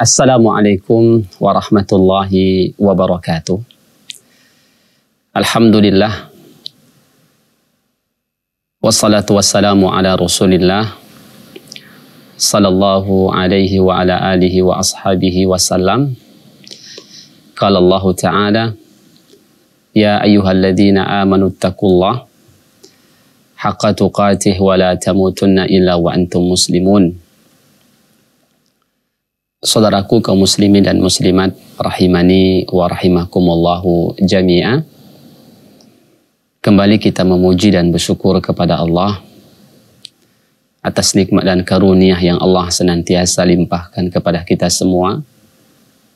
السلام عليكم ورحمة الله وبركاته الحمد لله والصلاة والسلام على رسول الله صلى الله عليه وعلى آله وأصحابه وسلم قال الله تعالى يا أيها الذين آمنوا اتقوا الله حق تقاته ولا تموتن إلا وأنتم مسلمون saudaraku kaum muslimin dan muslimat rahimani wa rahimakumullahu jami'a. Kembali kita memuji dan bersyukur kepada Allah atas nikmat dan karunia yang Allah senantiasa limpahkan kepada kita semua.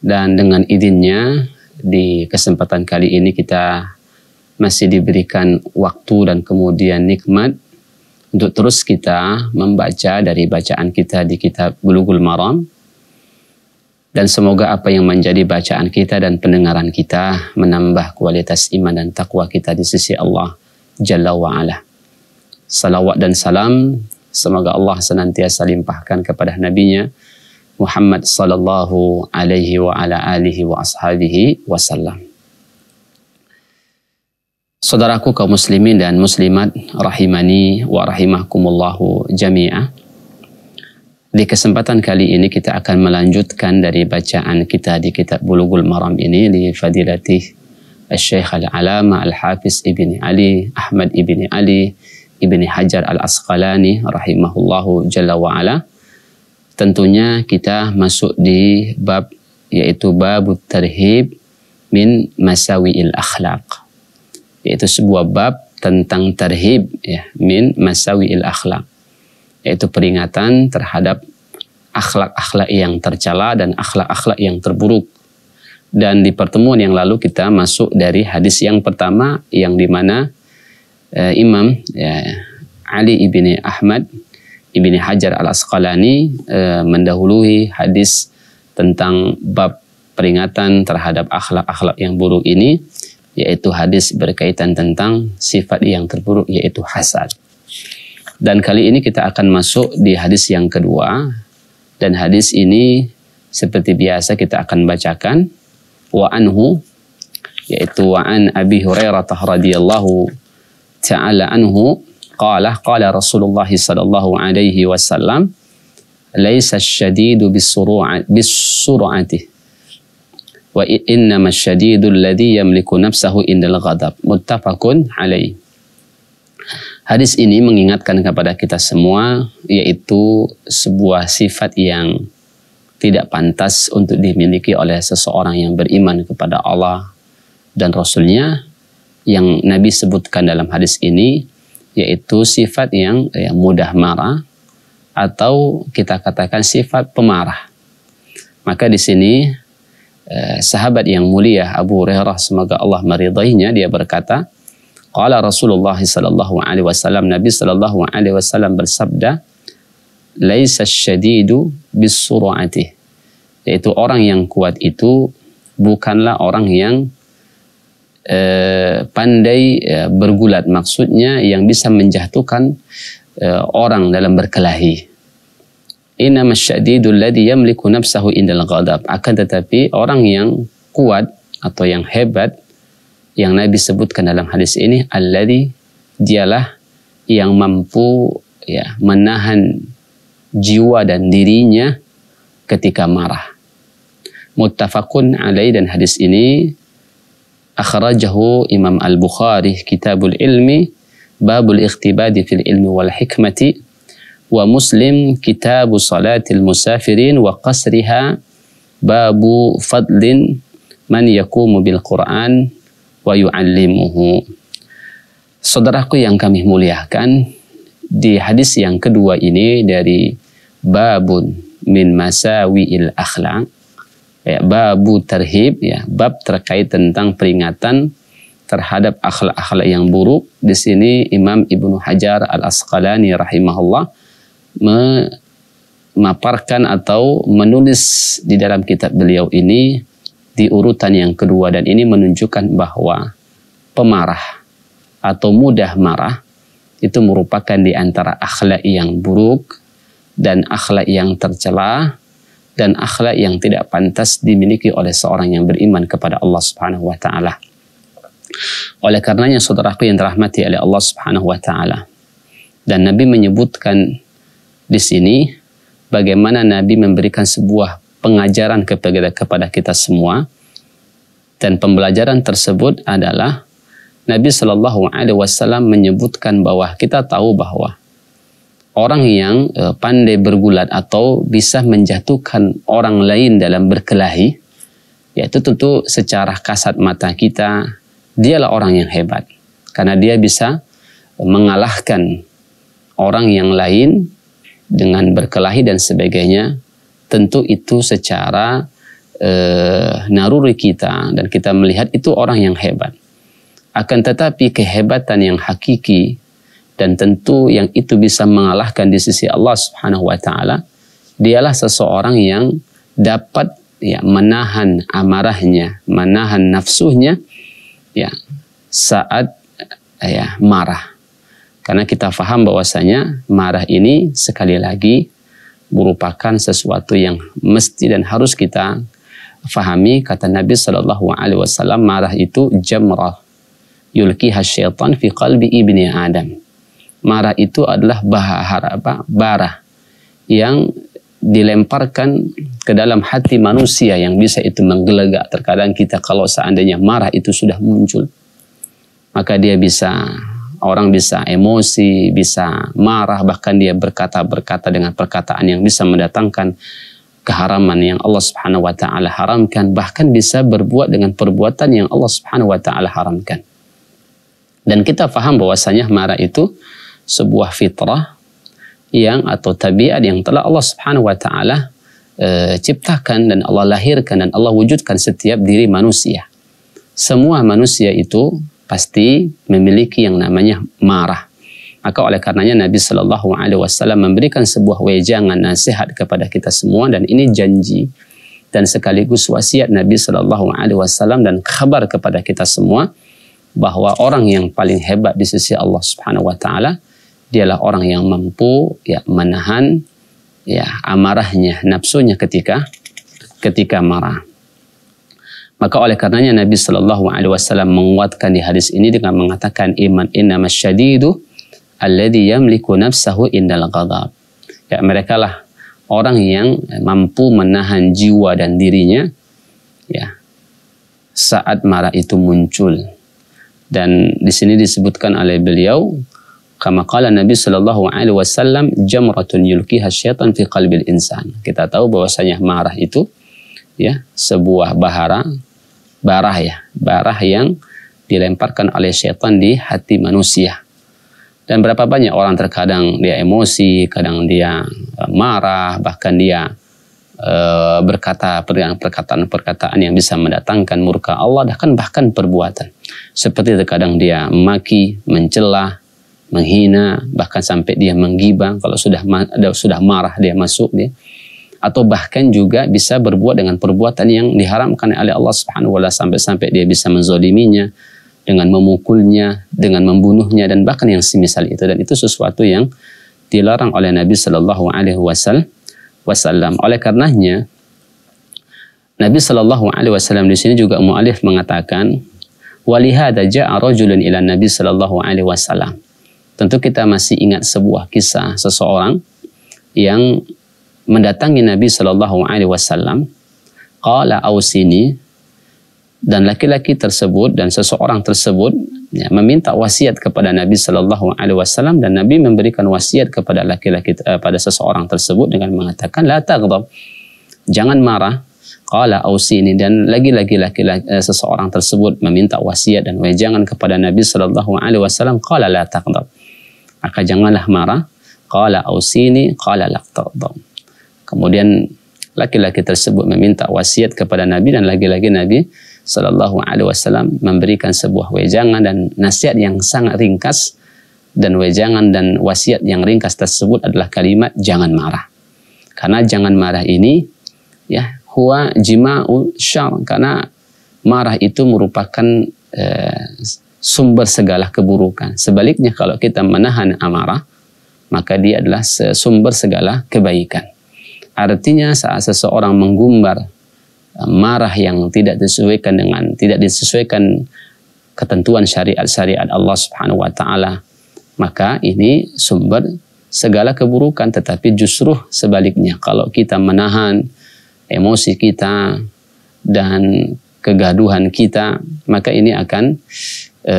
Dan dengan izinnya di kesempatan kali ini kita masih diberikan waktu dan kemudian nikmat untuk terus kita membaca dari bacaan kita di kitab Bulughul Maram dan semoga apa yang menjadi bacaan kita dan pendengaran kita menambah kualitas iman dan takwa kita di sisi Allah Jalla wa'ala. Salawat dan salam semoga Allah senantiasa limpahkan kepada nabinya Muhammad sallallahu alaihi wa ala alihi wa ashabihi wasallam. Saudaraku kaum muslimin dan muslimat rahimani wa rahimakumullahu jami'ah. Di kesempatan kali ini kita akan melanjutkan dari bacaan kita di kitab Bulughul Maram ini di Fadilati Syekh Al-Alama Al-Hafiz Ibni Ali, Ahmad Ibni Ali, Ibni Hajar Al-Asqalani rahimahullahu jalla wa'ala. Tentunya kita masuk di bab yaitu bab terhib min masawi'il akhlaq. Yaitu sebuah bab tentang terhib ya, min masawi'il akhlaq yaitu peringatan terhadap akhlak-akhlak yang tercela dan akhlak-akhlak yang terburuk. Dan di pertemuan yang lalu kita masuk dari hadis yang pertama yang dimana eh, Imam ya, Ali ibni Ahmad ibni Hajar al Asqalani eh, mendahului hadis tentang bab peringatan terhadap akhlak-akhlak yang buruk ini yaitu hadis berkaitan tentang sifat yang terburuk yaitu hasad. Dan kali ini kita akan masuk di hadis yang kedua. Dan hadis ini seperti biasa kita akan bacakan wa anhu yaitu wa an Abi Hurairah radhiyallahu taala anhu qala qala Rasulullah sallallahu alaihi wasallam laisa syadidu bisuru'atih. surati wa innama asy-syadidu alladhi yamliku nafsahu indal ghadab alaihi Hadis ini mengingatkan kepada kita semua yaitu sebuah sifat yang tidak pantas untuk dimiliki oleh seseorang yang beriman kepada Allah dan Rasulnya yang Nabi sebutkan dalam hadis ini yaitu sifat yang ya, mudah marah atau kita katakan sifat pemarah. Maka di sini eh, sahabat yang mulia Abu Hurairah semoga Allah meridainya dia berkata, Qala Rasulullah sallallahu alaihi wasallam Nabi sallallahu alaihi wasallam bersabda laisa syadidu bisur'ati yaitu orang yang kuat itu bukanlah orang yang eh, pandai eh, bergulat maksudnya yang bisa menjatuhkan eh, orang dalam berkelahi innamas syadidul alladhi yamliku nafsahu indal ghadab akan tetapi orang yang kuat atau yang hebat yang Nabi sebutkan dalam hadis ini alladzi dialah yang mampu ya menahan jiwa dan dirinya ketika marah. Muttafaqun alaih dan hadis ini akhrajahu Imam Al-Bukhari Kitabul Ilmi Babul Iqtibadi fil Ilmi wal Hikmati wa Muslim Kitabu Salatil Musafirin wa Qasriha Babu Fadlin man yakumu bil Qur'an wa yu'allimuhu. Saudaraku yang kami muliakan, di hadis yang kedua ini dari babun min masawiil akhlaq ya babu terhib ya bab terkait tentang peringatan terhadap akhlak-akhlak yang buruk di sini Imam Ibnu Hajar Al Asqalani rahimahullah memaparkan atau menulis di dalam kitab beliau ini di urutan yang kedua dan ini menunjukkan bahwa pemarah atau mudah marah itu merupakan di antara akhlak yang buruk dan akhlak yang tercela dan akhlak yang tidak pantas dimiliki oleh seorang yang beriman kepada Allah Subhanahu wa taala. Oleh karenanya saudaraku yang dirahmati oleh Allah Subhanahu wa taala. Dan Nabi menyebutkan di sini bagaimana Nabi memberikan sebuah pengajaran kepada, kepada kita semua dan pembelajaran tersebut adalah Nabi Shallallahu Alaihi Wasallam menyebutkan bahwa kita tahu bahwa orang yang e, pandai bergulat atau bisa menjatuhkan orang lain dalam berkelahi, yaitu tentu secara kasat mata kita dialah orang yang hebat karena dia bisa mengalahkan orang yang lain dengan berkelahi dan sebagainya tentu itu secara eh, naruri kita dan kita melihat itu orang yang hebat. Akan tetapi kehebatan yang hakiki dan tentu yang itu bisa mengalahkan di sisi Allah Subhanahu wa taala dialah seseorang yang dapat ya menahan amarahnya, menahan nafsunya ya saat ya marah. Karena kita faham bahwasanya marah ini sekali lagi merupakan sesuatu yang mesti dan harus kita fahami kata Nabi Shallallahu Alaihi Wasallam marah itu jamrah yulki syaitan fi qalbi ibni Adam marah itu adalah bahar apa bara yang dilemparkan ke dalam hati manusia yang bisa itu menggelegak terkadang kita kalau seandainya marah itu sudah muncul maka dia bisa Orang bisa emosi, bisa marah, bahkan dia berkata-berkata dengan perkataan yang bisa mendatangkan keharaman yang Allah Subhanahu wa taala haramkan, bahkan bisa berbuat dengan perbuatan yang Allah Subhanahu wa taala haramkan. Dan kita faham bahwasanya marah itu sebuah fitrah yang atau tabiat yang telah Allah Subhanahu wa taala e, ciptakan dan Allah lahirkan dan Allah wujudkan setiap diri manusia. Semua manusia itu pasti memiliki yang namanya marah. Maka oleh karenanya Nabi Shallallahu Alaihi Wasallam memberikan sebuah wejangan nasihat kepada kita semua dan ini janji dan sekaligus wasiat Nabi Shallallahu Alaihi Wasallam dan kabar kepada kita semua bahwa orang yang paling hebat di sisi Allah Subhanahu Wa Taala dialah orang yang mampu ya menahan ya amarahnya nafsunya ketika ketika marah. Maka oleh karenanya Nabi Shallallahu Alaihi Wasallam menguatkan di hadis ini dengan mengatakan iman inna masyadidu alladhi yamliku nafsahu indal ghadab. Ya, mereka lah orang yang mampu menahan jiwa dan dirinya ya saat marah itu muncul. Dan di sini disebutkan oleh beliau kama qala Nabi Shallallahu alaihi wasallam jamratun yulqiha syaitan fi qalbil insan. Kita tahu bahwasanya marah itu ya sebuah bahara barah ya barah yang dilemparkan oleh setan di hati manusia dan berapa banyak orang terkadang dia emosi kadang dia eh, marah bahkan dia e, berkata perkataan-perkataan yang bisa mendatangkan murka Allah bahkan bahkan perbuatan seperti terkadang dia maki mencela menghina bahkan sampai dia menggibang kalau sudah sudah marah dia masuk dia atau bahkan juga bisa berbuat dengan perbuatan yang diharamkan oleh Allah Subhanahu wa sampai-sampai dia bisa menzoliminya dengan memukulnya, dengan membunuhnya dan bahkan yang semisal itu dan itu sesuatu yang dilarang oleh Nabi Shallallahu alaihi wasallam. Oleh karenanya Nabi Shallallahu alaihi wasallam di sini juga mualif mengatakan walihada ja'a rajulun ila Nabi Shallallahu alaihi wasallam. Tentu kita masih ingat sebuah kisah seseorang yang mendatangi Nabi Shallallahu Alaihi Wasallam, qala ausini dan laki-laki tersebut dan seseorang tersebut ya, meminta wasiat kepada Nabi Shallallahu Alaihi Wasallam dan Nabi memberikan wasiat kepada laki-laki eh, pada seseorang tersebut dengan mengatakan la jangan marah qala ausini dan lagi-lagi laki-laki eh, seseorang tersebut meminta wasiat dan jangan kepada Nabi Shallallahu Alaihi Wasallam qala la taghdab maka janganlah marah qala ausini qala la taghdab Kemudian laki-laki tersebut meminta wasiat kepada Nabi dan lagi-lagi Nabi Shallallahu Alaihi Wasallam memberikan sebuah wejangan dan nasihat yang sangat ringkas dan wejangan dan wasiat yang ringkas tersebut adalah kalimat jangan marah karena jangan marah ini ya huwa jima'u syar karena marah itu merupakan e, sumber segala keburukan sebaliknya kalau kita menahan amarah maka dia adalah sumber segala kebaikan Artinya saat seseorang menggumbar eh, marah yang tidak disesuaikan dengan tidak disesuaikan ketentuan syariat-syariat Allah Subhanahu wa taala, maka ini sumber segala keburukan tetapi justru sebaliknya kalau kita menahan emosi kita dan kegaduhan kita, maka ini akan e,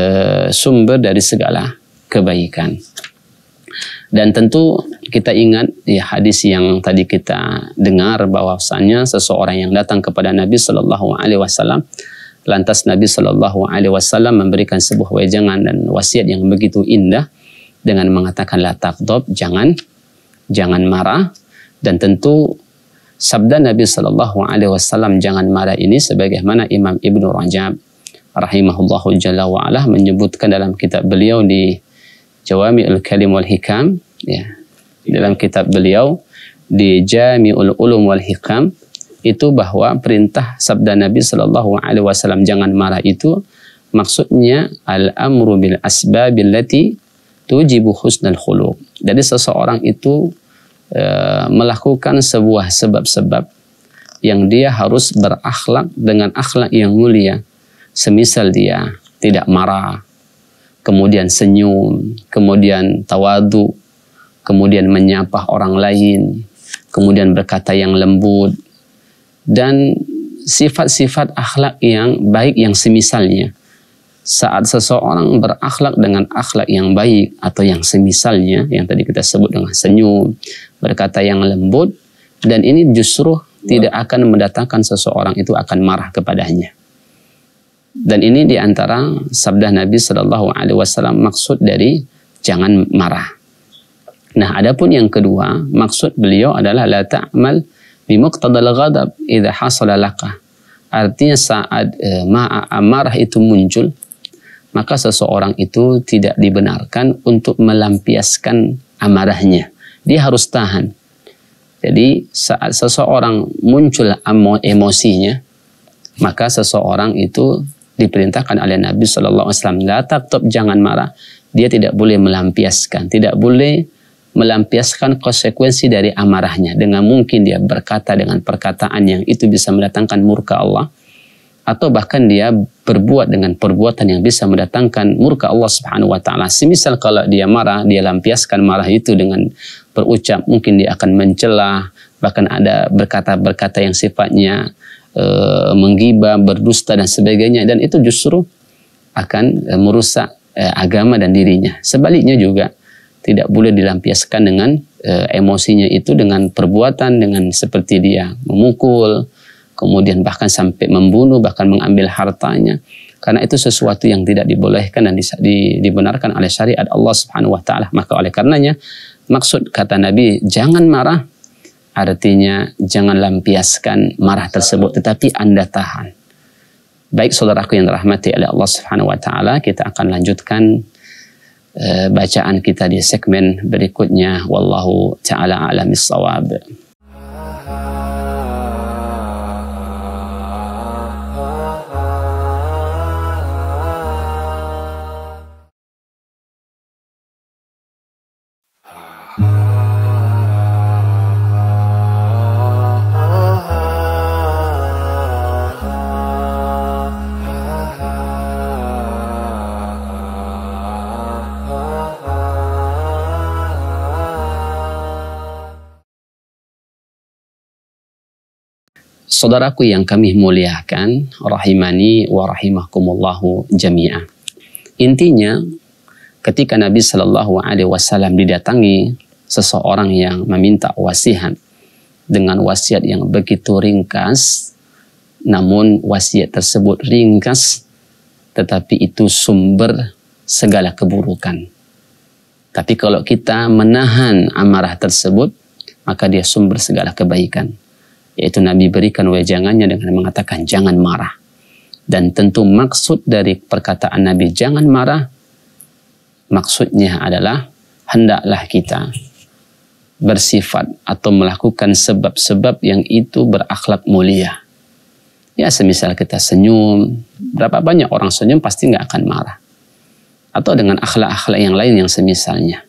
sumber dari segala kebaikan. Dan tentu kita ingat ya, hadis yang tadi kita dengar bahwasanya seseorang yang datang kepada Nabi Shallallahu Alaihi Wasallam lantas Nabi Shallallahu Alaihi Wasallam memberikan sebuah wejangan dan wasiat yang begitu indah dengan mengatakan la takdob, jangan jangan marah dan tentu sabda Nabi Shallallahu Alaihi Wasallam jangan marah ini sebagaimana Imam Ibnu Rajab rahimahullahu jalla wa'ala menyebutkan dalam kitab beliau di Jawami al-Kalim wal-Hikam ya dalam kitab beliau di Jami'ul Ulum wal Hikam itu bahwa perintah sabda Nabi Shallallahu Alaihi Wasallam jangan marah itu maksudnya al amru bil asbabil lati tujibu husnal khuluq. Jadi seseorang itu e, melakukan sebuah sebab-sebab yang dia harus berakhlak dengan akhlak yang mulia. Semisal dia tidak marah, kemudian senyum, kemudian tawadu, kemudian menyapa orang lain, kemudian berkata yang lembut, dan sifat-sifat akhlak yang baik yang semisalnya. Saat seseorang berakhlak dengan akhlak yang baik atau yang semisalnya, yang tadi kita sebut dengan senyum, berkata yang lembut, dan ini justru tidak akan mendatangkan seseorang itu akan marah kepadanya. Dan ini diantara sabda Nabi saw maksud dari jangan marah. Nah, adapun yang kedua, maksud beliau adalah la ta'mal bi muqtadal ghadab idza hasala laka. Artinya saat e, eh, ma amarah itu muncul, maka seseorang itu tidak dibenarkan untuk melampiaskan amarahnya. Dia harus tahan. Jadi, saat seseorang muncul emosinya, maka seseorang itu diperintahkan oleh Nabi sallallahu alaihi wasallam, "La taqtab, jangan marah." Dia tidak boleh melampiaskan, tidak boleh melampiaskan konsekuensi dari amarahnya dengan mungkin dia berkata dengan perkataan yang itu bisa mendatangkan murka Allah atau bahkan dia berbuat dengan perbuatan yang bisa mendatangkan murka Allah Subhanahu wa taala. Semisal kalau dia marah, dia lampiaskan marah itu dengan berucap mungkin dia akan mencela, bahkan ada berkata-berkata yang sifatnya e, menggibah, berdusta dan sebagainya dan itu justru akan eh, merusak eh, agama dan dirinya. Sebaliknya juga tidak boleh dilampiaskan dengan e, emosinya itu dengan perbuatan dengan seperti dia memukul kemudian bahkan sampai membunuh bahkan mengambil hartanya karena itu sesuatu yang tidak dibolehkan dan di, di, dibenarkan oleh syariat Allah Subhanahu wa taala maka oleh karenanya maksud kata Nabi jangan marah artinya jangan lampiaskan marah tersebut tetapi Anda tahan baik saudaraku yang dirahmati oleh Allah Subhanahu wa taala kita akan lanjutkan Eh, bacaan kita di segmen berikutnya wallahu taala alamis sawab. Saudaraku yang kami muliakan, rahimani wa rahimakumullahu jami'ah. Intinya, ketika Nabi Shallallahu Alaihi Wasallam didatangi seseorang yang meminta wasihan dengan wasiat yang begitu ringkas, namun wasiat tersebut ringkas, tetapi itu sumber segala keburukan. Tapi kalau kita menahan amarah tersebut, maka dia sumber segala kebaikan yaitu Nabi berikan wejangannya dengan mengatakan jangan marah. Dan tentu maksud dari perkataan Nabi jangan marah maksudnya adalah hendaklah kita bersifat atau melakukan sebab-sebab yang itu berakhlak mulia. Ya semisal kita senyum, berapa banyak orang senyum pasti nggak akan marah. Atau dengan akhlak-akhlak yang lain yang semisalnya.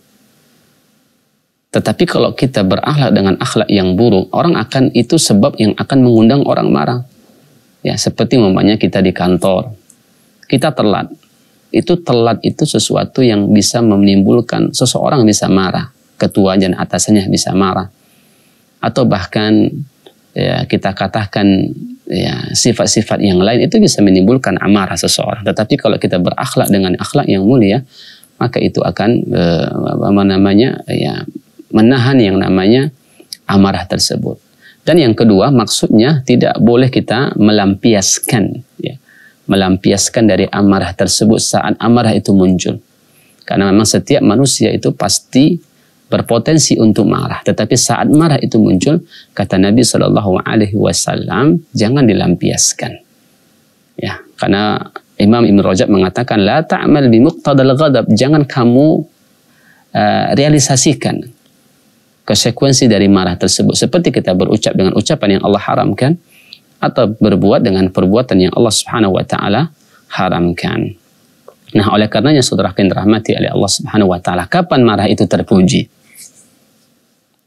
Tetapi kalau kita berakhlak dengan akhlak yang buruk, orang akan itu sebab yang akan mengundang orang marah. Ya, seperti umpamanya kita di kantor, kita telat. Itu telat itu sesuatu yang bisa menimbulkan seseorang bisa marah, ketua dan atasannya bisa marah. Atau bahkan ya, kita katakan ya sifat-sifat yang lain itu bisa menimbulkan amarah seseorang. Tetapi kalau kita berakhlak dengan akhlak yang mulia, maka itu akan eh, apa namanya ya menahan yang namanya amarah tersebut. Dan yang kedua maksudnya tidak boleh kita melampiaskan, ya. melampiaskan dari amarah tersebut saat amarah itu muncul. Karena memang setiap manusia itu pasti berpotensi untuk marah. Tetapi saat marah itu muncul, kata Nabi saw jangan dilampiaskan. Ya, karena Imam Ibn Rajab mengatakan, la ta'mal bimuqtadal ghadab. Jangan kamu uh, realisasikan konsekuensi dari marah tersebut. Seperti kita berucap dengan ucapan yang Allah haramkan atau berbuat dengan perbuatan yang Allah Subhanahu wa taala haramkan. Nah, oleh karenanya saudara yang dirahmati oleh Allah Subhanahu wa taala, kapan marah itu terpuji?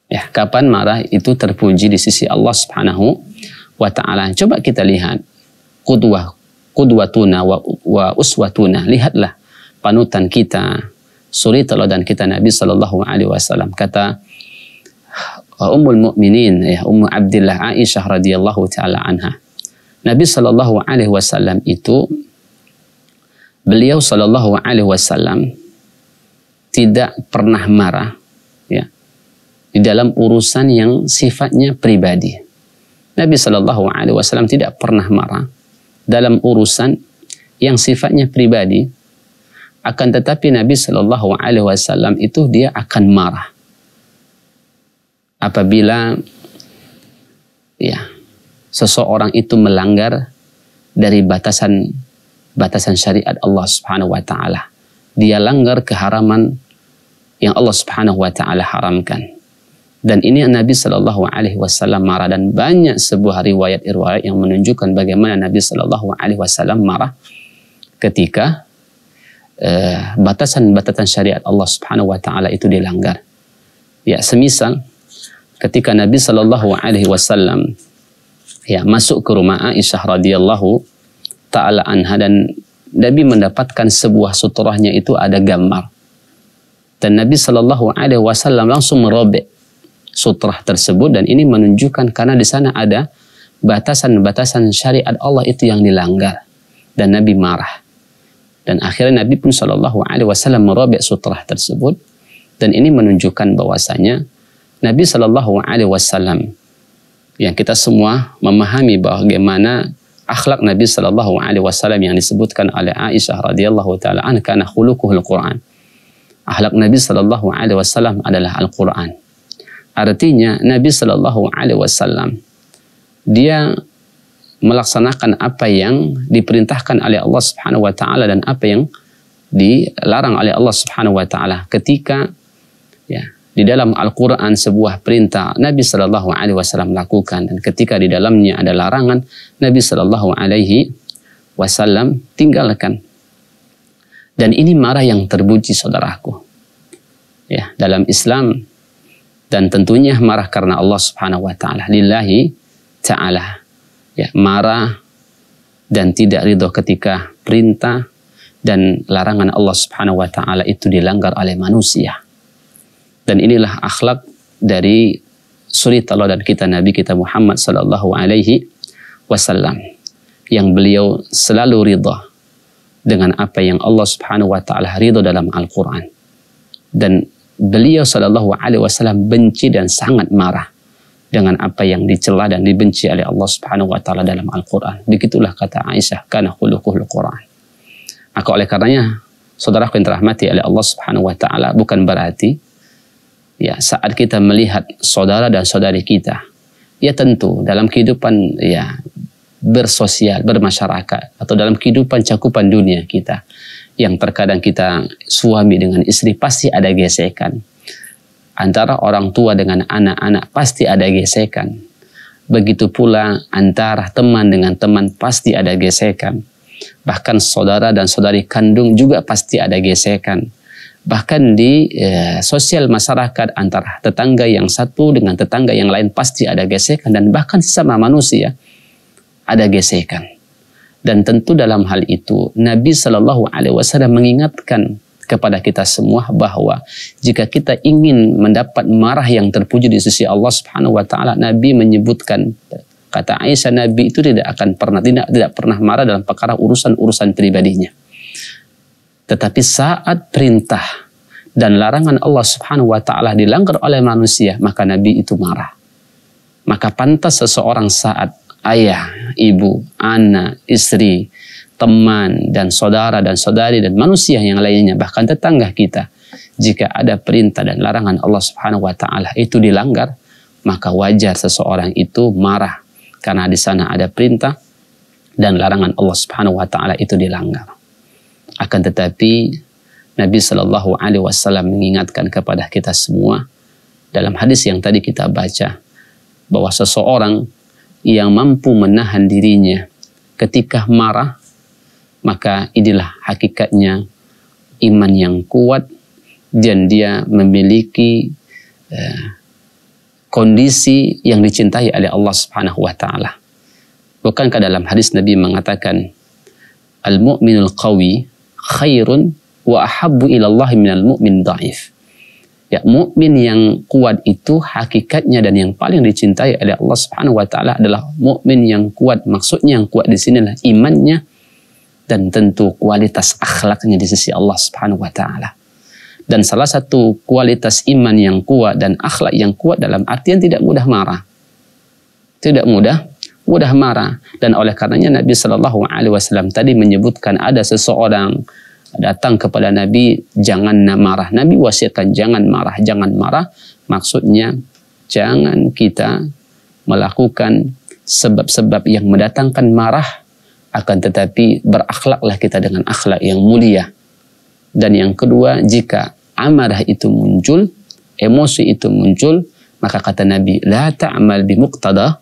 Ya, kapan marah itu terpuji di sisi Allah Subhanahu wa taala? Coba kita lihat qudwah qudwatuna wa, wa uswatuna. Lihatlah panutan kita, suri teladan kita Nabi sallallahu alaihi wasallam. Kata Ummul Mukminin ya Ummu Abdillah Aisyah radhiyallahu taala anha. Nabi Sallallahu alaihi wasallam itu beliau Sallallahu alaihi wasallam tidak pernah marah ya di dalam urusan yang sifatnya pribadi. Nabi Sallallahu alaihi wasallam tidak pernah marah dalam urusan yang sifatnya pribadi akan tetapi Nabi Sallallahu alaihi wasallam itu dia akan marah apabila ya seseorang itu melanggar dari batasan batasan syariat Allah Subhanahu wa taala. Dia langgar keharaman yang Allah Subhanahu wa taala haramkan. Dan ini Nabi Shallallahu Alaihi Wasallam marah dan banyak sebuah riwayat riwayat yang menunjukkan bagaimana Nabi Shallallahu Alaihi Wasallam marah ketika eh, batasan-batasan uh, -batasan syariat Allah Subhanahu Wa Taala itu dilanggar. Ya semisal ketika Nabi Shallallahu Alaihi Wasallam ya masuk ke rumah Aisyah radhiyallahu taala anha dan Nabi mendapatkan sebuah suturahnya itu ada gambar dan Nabi Shallallahu Alaihi Wasallam langsung merobek sutrah tersebut dan ini menunjukkan karena di sana ada batasan-batasan syariat Allah itu yang dilanggar dan Nabi marah dan akhirnya Nabi pun Shallallahu Alaihi Wasallam merobek sutrah tersebut dan ini menunjukkan bahwasanya Nabi Shallallahu Alaihi Wasallam yang kita semua memahami bagaimana akhlak Nabi Shallallahu Alaihi Wasallam yang disebutkan oleh Aisyah radhiyallahu taala an karena khuluquhul Quran. Akhlak Nabi Shallallahu Alaihi Wasallam adalah Al Quran. Artinya Nabi Shallallahu Alaihi Wasallam dia melaksanakan apa yang diperintahkan oleh Allah Subhanahu wa taala dan apa yang dilarang oleh Allah Subhanahu wa taala ketika ya di dalam Al-Quran sebuah perintah Nabi Shallallahu Alaihi Wasallam lakukan dan ketika di dalamnya ada larangan Nabi Shallallahu Alaihi Wasallam tinggalkan dan ini marah yang terpuji saudaraku ya dalam Islam dan tentunya marah karena Allah Subhanahu wa taala lillahi taala ya marah dan tidak ridho ketika perintah dan larangan Allah Subhanahu wa taala itu dilanggar oleh manusia dan inilah akhlak dari suri Allah dan kita Nabi kita Muhammad sallallahu alaihi wasallam yang beliau selalu ridha dengan apa yang Allah Subhanahu wa taala ridha dalam Al-Qur'an. Dan beliau sallallahu alaihi wasallam benci dan sangat marah dengan apa yang dicela dan dibenci oleh Allah Subhanahu wa taala dalam Al-Qur'an. Begitulah kata Aisyah karena khuluquhul Qur'an. Maka oleh karenanya saudaraku yang terahmati oleh Allah Subhanahu wa taala bukan berarti ya saat kita melihat saudara dan saudari kita ya tentu dalam kehidupan ya bersosial bermasyarakat atau dalam kehidupan cakupan dunia kita yang terkadang kita suami dengan istri pasti ada gesekan antara orang tua dengan anak-anak pasti ada gesekan begitu pula antara teman dengan teman pasti ada gesekan bahkan saudara dan saudari kandung juga pasti ada gesekan bahkan di eh, sosial masyarakat antara tetangga yang satu dengan tetangga yang lain pasti ada gesekan dan bahkan sesama manusia ada gesekan dan tentu dalam hal itu Nabi Shallallahu Alaihi Wasallam mengingatkan kepada kita semua bahwa jika kita ingin mendapat marah yang terpuji di sisi Allah Subhanahu Wa Taala Nabi menyebutkan kata Aisyah Nabi itu tidak akan pernah tidak tidak pernah marah dalam perkara urusan urusan pribadinya tetapi saat perintah dan larangan Allah Subhanahu wa taala dilanggar oleh manusia, maka Nabi itu marah. Maka pantas seseorang saat ayah, ibu, anak, istri, teman dan saudara dan saudari dan manusia yang lainnya bahkan tetangga kita jika ada perintah dan larangan Allah Subhanahu wa taala itu dilanggar maka wajar seseorang itu marah karena di sana ada perintah dan larangan Allah Subhanahu wa taala itu dilanggar akan tetapi Nabi Shallallahu Alaihi Wasallam mengingatkan kepada kita semua dalam hadis yang tadi kita baca bahwa seseorang yang mampu menahan dirinya ketika marah maka inilah hakikatnya iman yang kuat dan dia memiliki eh, kondisi yang dicintai oleh Allah Subhanahu wa taala. Bukankah dalam hadis Nabi mengatakan al-mu'minul qawi khairun wa ahabbu ilallah minal mu'min da'if. Ya, mukmin yang kuat itu hakikatnya dan yang paling dicintai oleh Allah Subhanahu wa taala adalah mukmin yang kuat. Maksudnya yang kuat di sini adalah imannya dan tentu kualitas akhlaknya di sisi Allah Subhanahu wa taala. Dan salah satu kualitas iman yang kuat dan akhlak yang kuat dalam artian tidak mudah marah. Tidak mudah mudah marah dan oleh karenanya Nabi Shallallahu Alaihi Wasallam tadi menyebutkan ada seseorang datang kepada Nabi jangan marah. Nabi wasiatkan jangan marah, jangan marah. Maksudnya jangan kita melakukan sebab-sebab yang mendatangkan marah akan tetapi berakhlaklah kita dengan akhlak yang mulia. Dan yang kedua, jika amarah itu muncul, emosi itu muncul, maka kata Nabi, la ta'mal bi muqtada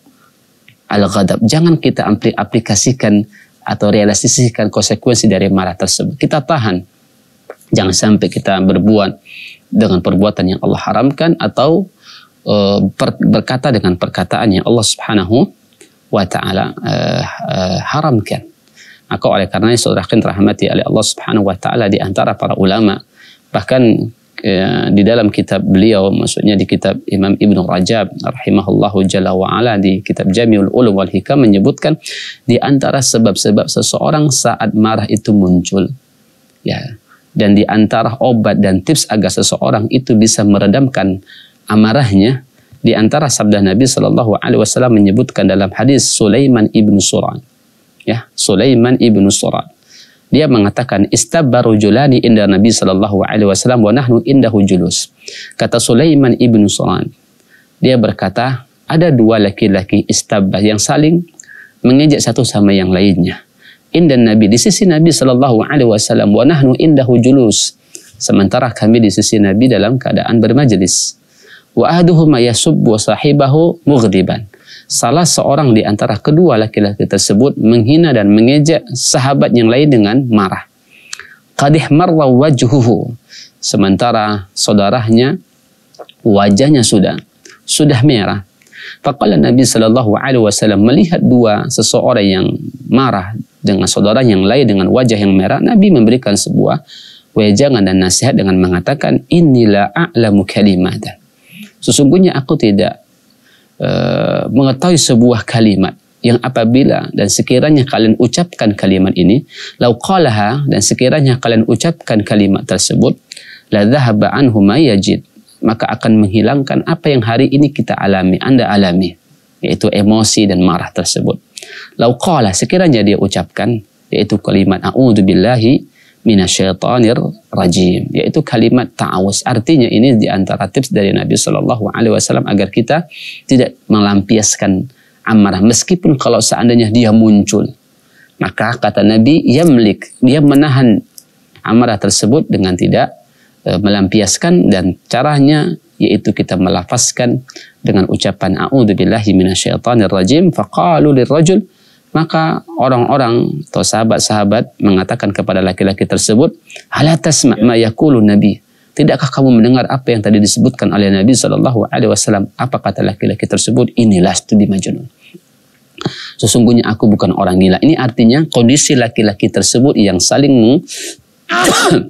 al-ghadab. Jangan kita aplikasikan atau realisasikan konsekuensi dari marah tersebut. Kita tahan. Jangan sampai kita berbuat dengan perbuatan yang Allah haramkan atau e, berkata dengan perkataan yang Allah Subhanahu wa taala e, e, haramkan. Maka oleh karenanya saudara rahmati oleh Allah Subhanahu wa taala di antara para ulama bahkan ya, di dalam kitab beliau maksudnya di kitab Imam Ibnu Rajab rahimahullahu jalla wa ala di kitab Jami'ul Ulum wal Hikam menyebutkan di antara sebab-sebab seseorang saat marah itu muncul ya dan di antara obat dan tips agar seseorang itu bisa meredamkan amarahnya di antara sabda Nabi Shallallahu alaihi wasallam menyebutkan dalam hadis Sulaiman ibnu Suran ya Sulaiman ibnu Suran dia mengatakan istabba rajulani inda Nabi sallallahu alaihi wasallam wa nahnu indahu julus. Kata Sulaiman ibn Sulaiman. Dia berkata, ada dua laki-laki istabba yang saling mengejek satu sama yang lainnya. Indah Nabi di sisi Nabi sallallahu alaihi wasallam wa nahnu indahu julus. Sementara kami di sisi Nabi dalam keadaan bermajelis. Wa ahaduhuma yasubbu sahibahu mughdiban salah seorang di antara kedua laki-laki tersebut menghina dan mengejek sahabat yang lain dengan marah. Kadih marwa wajhuhu. Sementara saudaranya wajahnya sudah sudah merah. Faqala Nabi sallallahu alaihi wasallam melihat dua seseorang yang marah dengan saudara yang lain dengan wajah yang merah, Nabi memberikan sebuah wejangan dan nasihat dengan mengatakan inilah a'lamu kalimatan. Sesungguhnya aku tidak Eh, mengetahui sebuah kalimat yang apabila dan sekiranya kalian ucapkan kalimat ini lauqalaha dan sekiranya kalian ucapkan kalimat tersebut la dhahaba anhu yajid maka akan menghilangkan apa yang hari ini kita alami Anda alami yaitu emosi dan marah tersebut lauqala sekiranya dia ucapkan yaitu kalimat a'udzubillahi minasyaitonir rajim yaitu kalimat ta'awus artinya ini diantara tips dari Nabi Shallallahu Alaihi Wasallam agar kita tidak melampiaskan amarah meskipun kalau seandainya dia muncul maka kata Nabi yamlik dia menahan amarah tersebut dengan tidak e, melampiaskan dan caranya yaitu kita melafazkan dengan ucapan a'udzubillahi minasyaitonir rajim faqalu lirrajul maka orang-orang atau sahabat-sahabat mengatakan kepada laki-laki tersebut, "Ala tasma' ma yaqulu Nabi?" Tidakkah kamu mendengar apa yang tadi disebutkan oleh Nabi Shallallahu Alaihi Wasallam? Apa kata laki-laki tersebut? Inilah studi majnun. Sesungguhnya aku bukan orang gila. Ini artinya kondisi laki-laki tersebut yang saling meng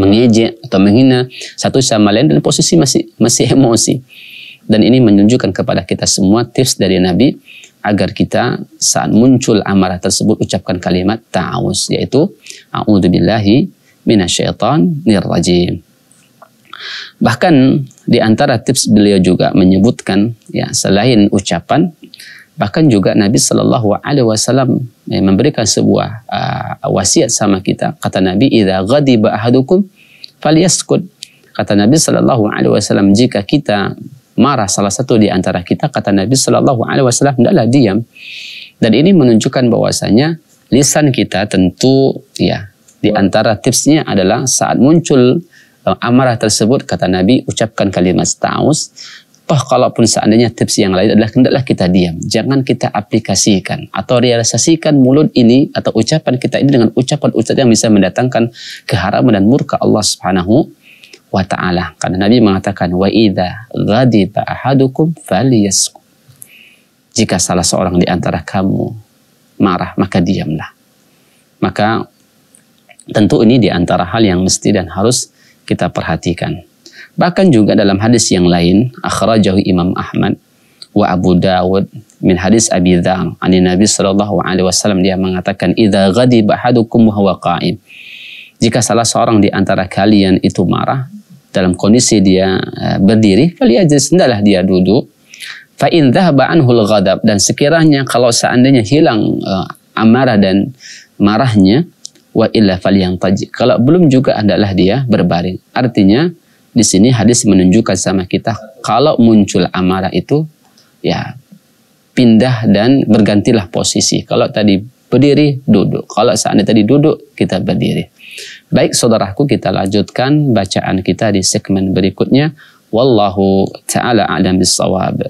mengejek atau menghina satu sama lain dan posisi masih masih emosi. Dan ini menunjukkan kepada kita semua tips dari Nabi agar kita saat muncul amarah tersebut ucapkan kalimat ta'awuz yaitu a'udzubillahi minasyaitonir rajim. Bahkan di antara tips beliau juga menyebutkan ya selain ucapan bahkan juga Nabi Shallallahu Alaihi Wasallam ya, memberikan sebuah uh, wasiat sama kita kata Nabi idza ghadiba ahadukum falyaskut kata Nabi Shallallahu Alaihi Wasallam jika kita marah salah satu di antara kita kata Nabi Shallallahu Alaihi Wasallam adalah diam dan ini menunjukkan bahwasanya lisan kita tentu ya di antara tipsnya adalah saat muncul eh, amarah tersebut kata Nabi ucapkan kalimat taus toh kalaupun seandainya tips yang lain adalah hendaklah kita diam jangan kita aplikasikan atau realisasikan mulut ini atau ucapan kita ini dengan ucapan-ucapan yang bisa mendatangkan keharaman dan murka Allah Subhanahu wa taala. Karena Nabi mengatakan wa idha ghadiba ahadukum falyasku. Jika salah seorang di antara kamu marah, maka diamlah. Maka tentu ini di antara hal yang mesti dan harus kita perhatikan. Bahkan juga dalam hadis yang lain, akhrajahu Imam Ahmad wa Abu Dawud min hadis Abi Dhar, ani Nabi sallallahu alaihi wasallam dia mengatakan idza ghadiba ahadukum wa huwa qa'im. Jika salah seorang di antara kalian itu marah, dalam kondisi dia eh, berdiri, faliyajlis hendaklah dia duduk. Fa in dhahaba ghadab dan sekiranya kalau seandainya hilang uh, amarah dan marahnya wa illa falyantaji. Kalau belum juga hendaklah dia berbaring. Artinya di sini hadis menunjukkan sama kita kalau muncul amarah itu ya pindah dan bergantilah posisi. Kalau tadi berdiri duduk. Kalau seandainya tadi duduk kita berdiri. Baik saudaraku kita lanjutkan bacaan kita di segmen berikutnya. Wallahu ta'ala a'lam bisawab.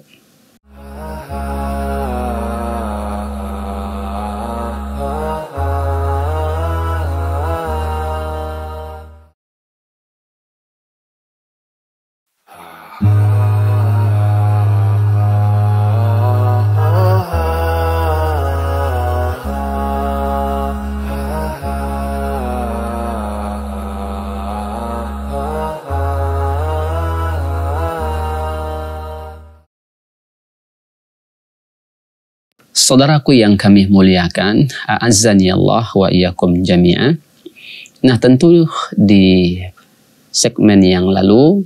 Saudaraku yang kami muliakan, ya Allah wa iyyakum jami'a. Nah, tentu di segmen yang lalu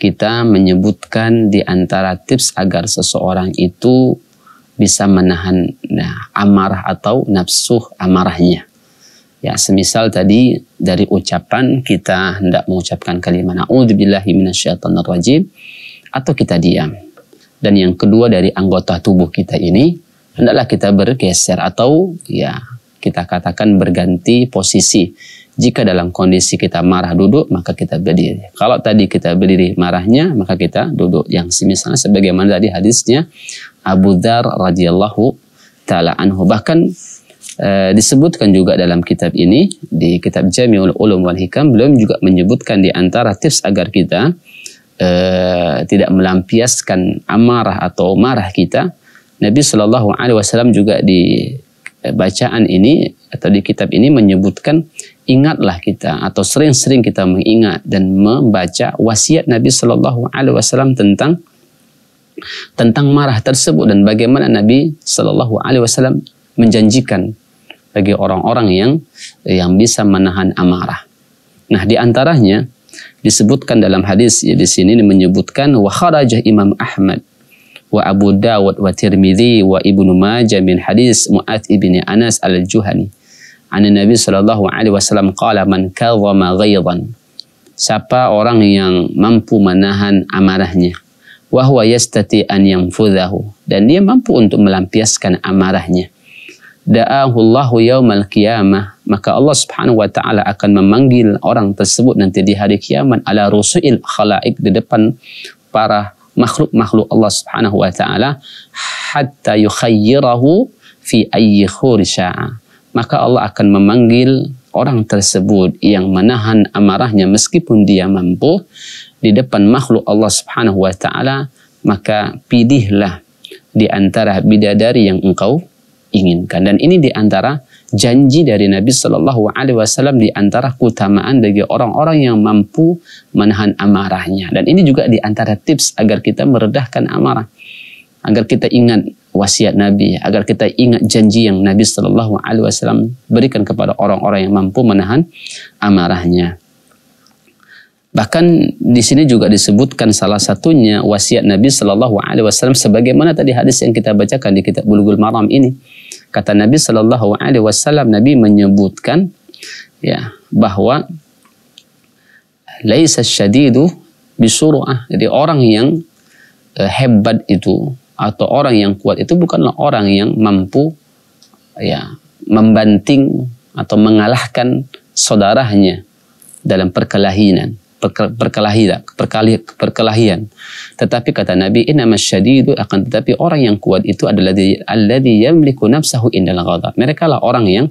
kita menyebutkan di antara tips agar seseorang itu bisa menahan nah, amarah atau nafsu amarahnya. Ya, semisal tadi dari ucapan kita hendak mengucapkan kalimat naudzubillahi minasyaitonir rajim atau kita diam. Dan yang kedua dari anggota tubuh kita ini hendaklah kita bergeser atau ya kita katakan berganti posisi. Jika dalam kondisi kita marah duduk, maka kita berdiri. Kalau tadi kita berdiri marahnya, maka kita duduk. Yang semisalnya sebagaimana tadi hadisnya Abu Dhar radhiyallahu taala anhu bahkan e, disebutkan juga dalam kitab ini di kitab Jami'ul Ulum wal Hikam belum juga menyebutkan di antara tips agar kita e, tidak melampiaskan amarah atau marah kita Nabi Shallallahu Alaihi Wasallam juga di eh, bacaan ini atau di kitab ini menyebutkan ingatlah kita atau sering-sering kita mengingat dan membaca wasiat Nabi Shallallahu Alaihi Wasallam tentang tentang marah tersebut dan bagaimana Nabi Shallallahu Alaihi Wasallam menjanjikan bagi orang-orang yang yang bisa menahan amarah. Nah, diantaranya disebutkan dalam hadis ya di sini menyebutkan wa Imam Ahmad wa Abu Dawud wa Tirmidzi wa Ibnu Majah min hadis Mu'adz ibni Anas al-Juhani. An Nabi sallallahu alaihi wasallam qala man kadzama ghaidan Siapa orang yang mampu menahan amarahnya wa huwa yastati an yanfudahu dan dia mampu untuk melampiaskan amarahnya. Da'ahu Allahu yaumal qiyamah maka Allah Subhanahu wa taala akan memanggil orang tersebut nanti di hari kiamat ala rusuil khalaik di depan para makhluk-makhluk Allah Subhanahu wa taala hatta yukhayyirahu fi ayyi khurisha'a. Maka Allah akan memanggil orang tersebut yang menahan amarahnya meskipun dia mampu di depan makhluk Allah Subhanahu wa taala maka pilihlah di antara bidadari yang engkau inginkan dan ini di antara janji dari Nabi Shallallahu Alaihi Wasallam di antara keutamaan bagi orang-orang yang mampu menahan amarahnya. Dan ini juga di antara tips agar kita meredahkan amarah, agar kita ingat wasiat Nabi, agar kita ingat janji yang Nabi Shallallahu Alaihi Wasallam berikan kepada orang-orang yang mampu menahan amarahnya. Bahkan di sini juga disebutkan salah satunya wasiat Nabi Shallallahu Alaihi Wasallam sebagaimana tadi hadis yang kita bacakan di kitab Bulughul Maram ini Kata Nabi Shallallahu Alaihi Wasallam, Nabi menyebutkan ya bahwa laisa syadidu bisuru'ah. Jadi orang yang eh, hebat itu atau orang yang kuat itu bukanlah orang yang mampu ya membanting atau mengalahkan saudaranya dalam perkelahian perkelahian, perkelahian. Tetapi kata Nabi, itu akan tetapi orang yang kuat itu adalah alladhi yamliku nafsahu indal ghadab. Mereka lah orang yang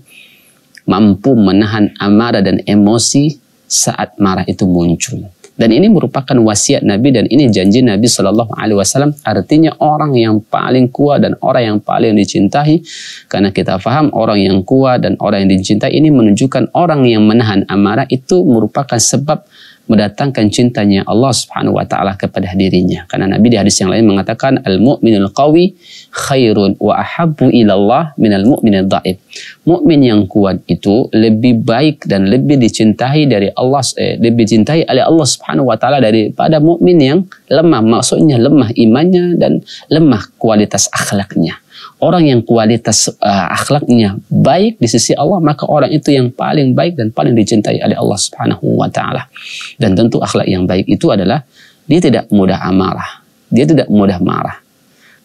mampu menahan amarah dan emosi saat marah itu muncul. Dan ini merupakan wasiat Nabi dan ini janji Nabi Shallallahu Alaihi Wasallam. Artinya orang yang paling kuat dan orang yang paling dicintai, karena kita faham orang yang kuat dan orang yang dicintai ini menunjukkan orang yang menahan amarah itu merupakan sebab mendatangkan cintanya Allah Subhanahu wa taala kepada dirinya. Karena Nabi di hadis yang lain mengatakan al-mu'minul qawi khairun wa ahabbu ila Allah minal mu'minil dhaif. Mukmin yang kuat itu lebih baik dan lebih dicintai dari Allah eh, lebih dicintai oleh Allah Subhanahu wa taala daripada mukmin yang lemah, maksudnya lemah imannya dan lemah kualitas akhlaknya. Orang yang kualitas uh, akhlaknya baik di sisi Allah, maka orang itu yang paling baik dan paling dicintai oleh Allah Subhanahu wa taala. Dan tentu akhlak yang baik itu adalah dia tidak mudah amarah, dia tidak mudah marah.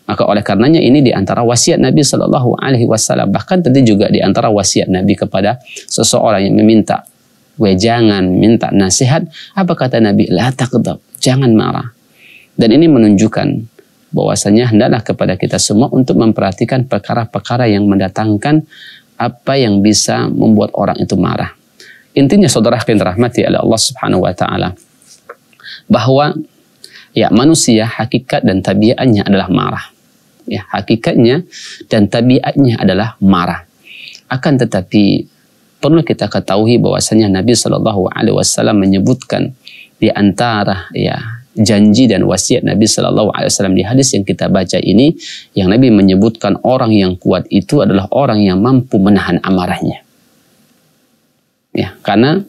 Maka oleh karenanya ini di antara wasiat Nabi Shallallahu Alaihi Wasallam bahkan tadi juga di antara wasiat Nabi kepada seseorang yang meminta wejangan, minta nasihat, apa kata Nabi? La taqdab, jangan marah. Dan ini menunjukkan bahwasanya hendaklah kepada kita semua untuk memperhatikan perkara-perkara yang mendatangkan apa yang bisa membuat orang itu marah. Intinya saudara yang rahmati oleh Allah Subhanahu wa taala bahwa ya manusia hakikat dan tabiatnya adalah marah. Ya, hakikatnya dan tabiatnya adalah marah. Akan tetapi perlu kita ketahui bahwasanya Nabi Shallallahu alaihi wasallam menyebutkan di antara ya janji dan wasiat Nabi Shallallahu Alaihi Wasallam di hadis yang kita baca ini, yang Nabi menyebutkan orang yang kuat itu adalah orang yang mampu menahan amarahnya. Ya, karena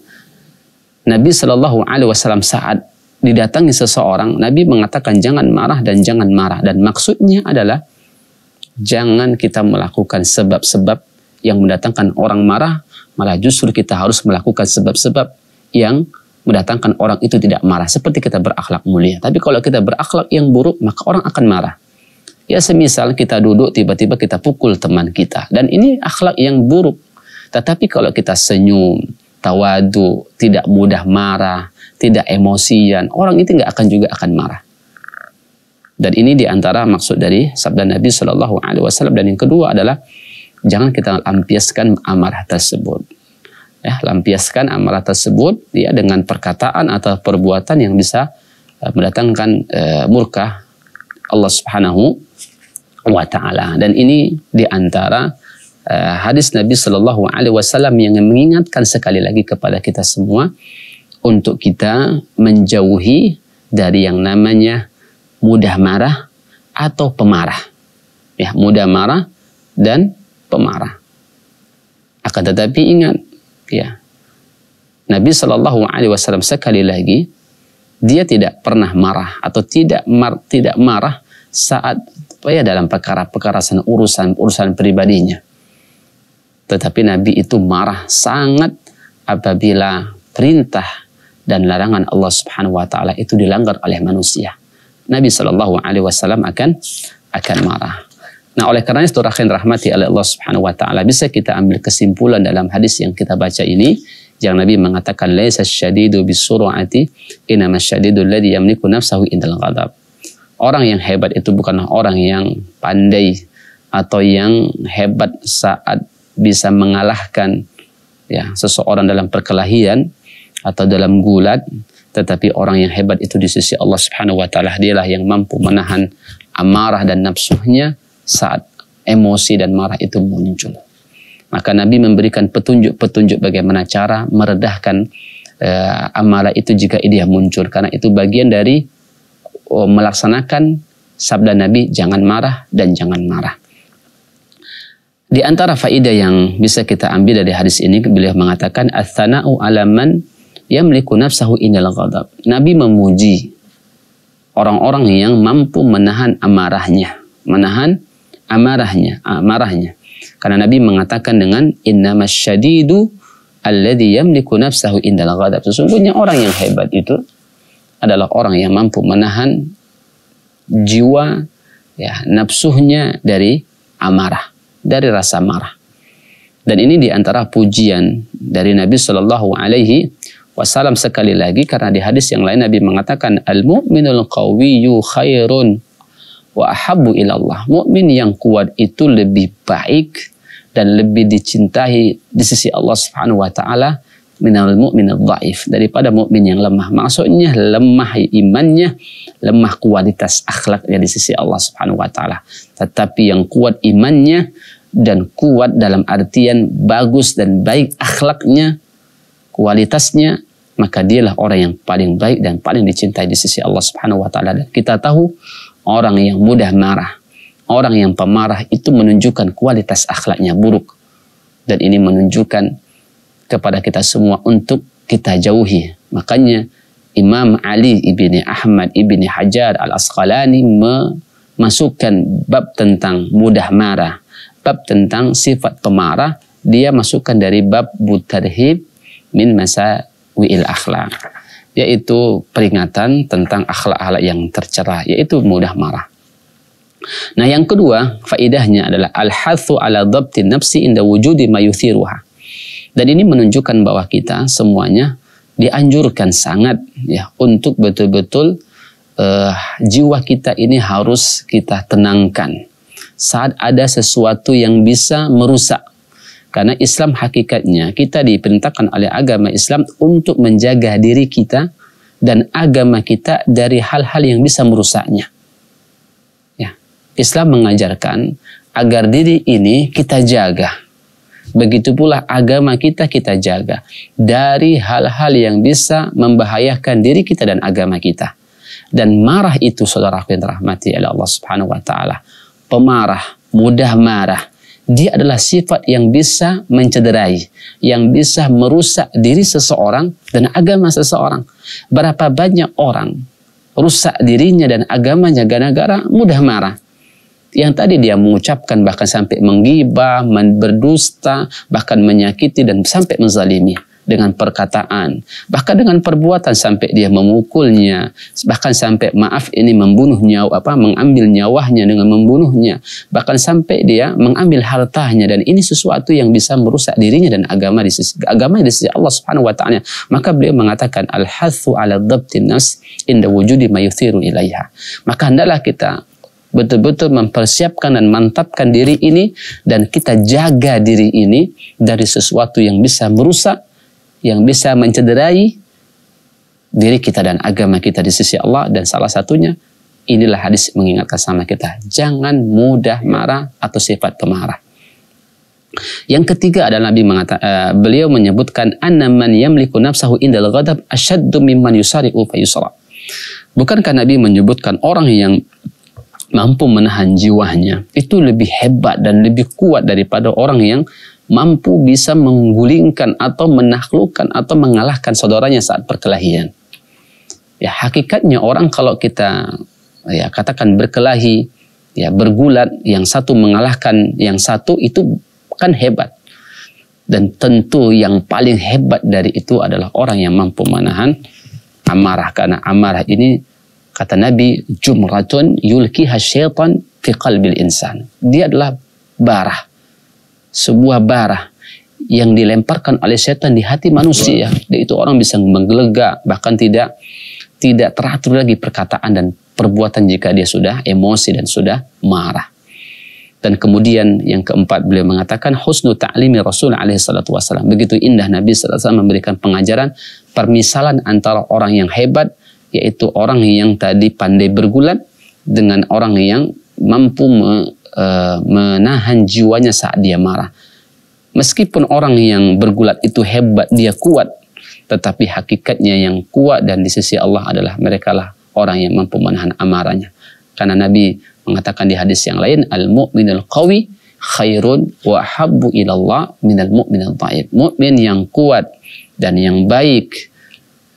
Nabi Shallallahu Alaihi Wasallam saat didatangi seseorang, Nabi mengatakan jangan marah dan jangan marah dan maksudnya adalah jangan kita melakukan sebab-sebab yang mendatangkan orang marah, malah justru kita harus melakukan sebab-sebab yang mendatangkan orang itu tidak marah seperti kita berakhlak mulia. Tapi kalau kita berakhlak yang buruk maka orang akan marah. Ya semisal kita duduk tiba-tiba kita pukul teman kita dan ini akhlak yang buruk. Tetapi kalau kita senyum, tawadu, tidak mudah marah, tidak emosian, orang itu nggak akan juga akan marah. Dan ini diantara maksud dari sabda Nabi Shallallahu Alaihi Wasallam dan yang kedua adalah jangan kita lampiaskan amarah tersebut ya, lampiaskan amarah tersebut ya dengan perkataan atau perbuatan yang bisa uh, mendatangkan uh, eh, murka Allah Subhanahu wa taala dan ini di antara uh, hadis Nabi Shallallahu alaihi wasallam yang mengingatkan sekali lagi kepada kita semua untuk kita menjauhi dari yang namanya mudah marah atau pemarah. Ya, mudah marah dan pemarah. Akan tetapi ingat Ya. Nabi Shallallahu Alaihi Wasallam sekali lagi dia tidak pernah marah atau tidak mar, tidak marah saat apa ya dalam perkara-perkara urusan urusan pribadinya. Tetapi Nabi itu marah sangat apabila perintah dan larangan Allah Subhanahu wa taala itu dilanggar oleh manusia. Nabi Shallallahu alaihi wasallam akan akan marah. Nah, oleh karenanya itu rahim rahmati oleh Allah Subhanahu wa taala, bisa kita ambil kesimpulan dalam hadis yang kita baca ini yang Nabi mengatakan laisa syadidu bisuraati inama syadidu alladhi yamliku nafsahu indal ghadab. Orang yang hebat itu bukanlah orang yang pandai atau yang hebat saat bisa mengalahkan ya seseorang dalam perkelahian atau dalam gulat, tetapi orang yang hebat itu di sisi Allah Subhanahu wa taala dialah yang mampu menahan amarah dan nafsunya saat emosi dan marah itu muncul. Maka Nabi memberikan petunjuk-petunjuk bagaimana cara meredahkan eh, amarah itu jika dia muncul. Karena itu bagian dari oh, melaksanakan sabda Nabi, jangan marah dan jangan marah. Di antara faidah yang bisa kita ambil dari hadis ini, beliau mengatakan, Athana'u alaman yamliku nafsahu inal ghadab. Nabi memuji orang-orang yang mampu menahan amarahnya, menahan amarahnya, ah, amarahnya. Karena Nabi mengatakan dengan innamasyadidu alladhi yamliku nafsahu indal ghadab. Sesungguhnya orang yang hebat itu adalah orang yang mampu menahan jiwa ya nafsuhnya dari amarah, dari rasa marah. Dan ini diantara pujian dari Nabi Shallallahu Alaihi Wasallam sekali lagi karena di hadis yang lain Nabi mengatakan al mu'minul qawiyyu khairun wa ahabu ilallah. Mukmin yang kuat itu lebih baik dan lebih dicintai di sisi Allah Subhanahu wa taala minal mu'min dhaif daripada mukmin yang lemah. Maksudnya lemah imannya, lemah kualitas akhlaknya di sisi Allah Subhanahu wa taala. Tetapi yang kuat imannya dan kuat dalam artian bagus dan baik akhlaknya, kualitasnya, maka dialah orang yang paling baik dan paling dicintai di sisi Allah Subhanahu wa taala. kita tahu orang yang mudah marah, orang yang pemarah itu menunjukkan kualitas akhlaknya buruk. Dan ini menunjukkan kepada kita semua untuk kita jauhi. Makanya Imam Ali ibni Ahmad ibni Hajar al-Asqalani memasukkan bab tentang mudah marah, bab tentang sifat pemarah, dia masukkan dari bab butarhib min masa wi'il akhlak yaitu peringatan tentang akhlak-akhlak yang tercela, yaitu mudah marah. Nah, yang kedua, faidahnya adalah al-hathu ala dhabti nafsi inda wujudi mayuthiruha. Dan ini menunjukkan bahwa kita semuanya dianjurkan sangat ya untuk betul-betul uh, jiwa kita ini harus kita tenangkan saat ada sesuatu yang bisa merusak karena Islam hakikatnya kita diperintahkan oleh agama Islam untuk menjaga diri kita dan agama kita dari hal-hal yang bisa merusaknya. Ya. Islam mengajarkan agar diri ini kita jaga. Begitu pula agama kita kita jaga dari hal-hal yang bisa membahayakan diri kita dan agama kita. Dan marah itu saudara-saudara yang rahmati oleh Allah Subhanahu wa taala. Pemarah, mudah marah, dia adalah sifat yang bisa mencederai, yang bisa merusak diri seseorang dan agama seseorang. Berapa banyak orang rusak dirinya dan agamanya gara-gara mudah marah. Yang tadi dia mengucapkan bahkan sampai menggibah, berdusta, bahkan menyakiti dan sampai menzalimi dengan perkataan, bahkan dengan perbuatan sampai dia memukulnya, bahkan sampai maaf ini membunuh nyawa apa mengambil nyawahnya dengan membunuhnya, bahkan sampai dia mengambil hartanya dan ini sesuatu yang bisa merusak dirinya dan agama di sisi agama di sisi Allah Subhanahu wa taala. Maka beliau mengatakan al-hathu 'ala dhabtin in inda wujudi ma yuthiru ilaiha. Maka hendaklah kita betul-betul mempersiapkan dan mantapkan diri ini dan kita jaga diri ini dari sesuatu yang bisa merusak yang bisa mencederai diri kita dan agama kita di sisi Allah dan salah satunya inilah hadis mengingatkan sama kita jangan mudah marah atau sifat pemarah. Yang ketiga adalah Nabi mengata, uh, beliau menyebutkan annaman yamliku nafsahu indal ghadab asyaddu mimman yusari'u fayusra. Bukankah Nabi menyebutkan orang yang mampu menahan jiwanya itu lebih hebat dan lebih kuat daripada orang yang mampu bisa menggulingkan atau menaklukkan atau mengalahkan saudaranya saat perkelahian. Ya hakikatnya orang kalau kita ya katakan berkelahi, ya bergulat, yang satu mengalahkan yang satu itu kan hebat. Dan tentu yang paling hebat dari itu adalah orang yang mampu menahan amarah karena amarah ini kata Nabi jumratun yulkiha syaitan fi qalbil insan. Dia adalah barah sebuah bara yang dilemparkan oleh setan di hati manusia, dan itu orang bisa menggelegak bahkan tidak tidak teratur lagi perkataan dan perbuatan jika dia sudah emosi dan sudah marah. Dan kemudian yang keempat beliau mengatakan husnu ta'limi Rasul alaihi salatu wasallam. Begitu indah Nabi sallallahu alaihi memberikan pengajaran permisalan antara orang yang hebat yaitu orang yang tadi pandai bergulat dengan orang yang mampu Eh, menahan jiwanya saat dia marah. Meskipun orang yang bergulat itu hebat, dia kuat, tetapi hakikatnya yang kuat dan di sisi Allah adalah mereka lah orang yang mampu menahan amarahnya. Karena Nabi mengatakan di hadis yang lain, al-mu'minul qawi khairun wa habbu ilallah minal mu'minul ta'ib. Mu'min yang kuat dan yang baik.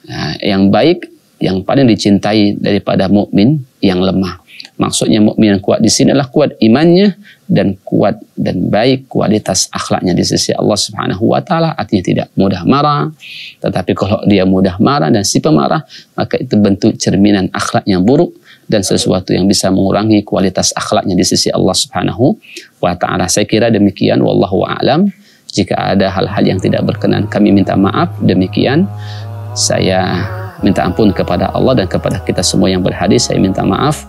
Nah, yang baik yang paling dicintai daripada mukmin yang lemah. Maksudnya mukmin yang kuat di sini adalah kuat imannya dan kuat dan baik kualitas akhlaknya di sisi Allah Subhanahu wa taala, artinya tidak mudah marah. Tetapi kalau dia mudah marah dan si pemarah, maka itu bentuk cerminan akhlak yang buruk dan sesuatu yang bisa mengurangi kualitas akhlaknya di sisi Allah Subhanahu wa taala. Saya kira demikian wallahu a'lam. Jika ada hal-hal yang tidak berkenan, kami minta maaf. Demikian saya minta ampun kepada Allah dan kepada kita semua yang berhadis. Saya minta maaf.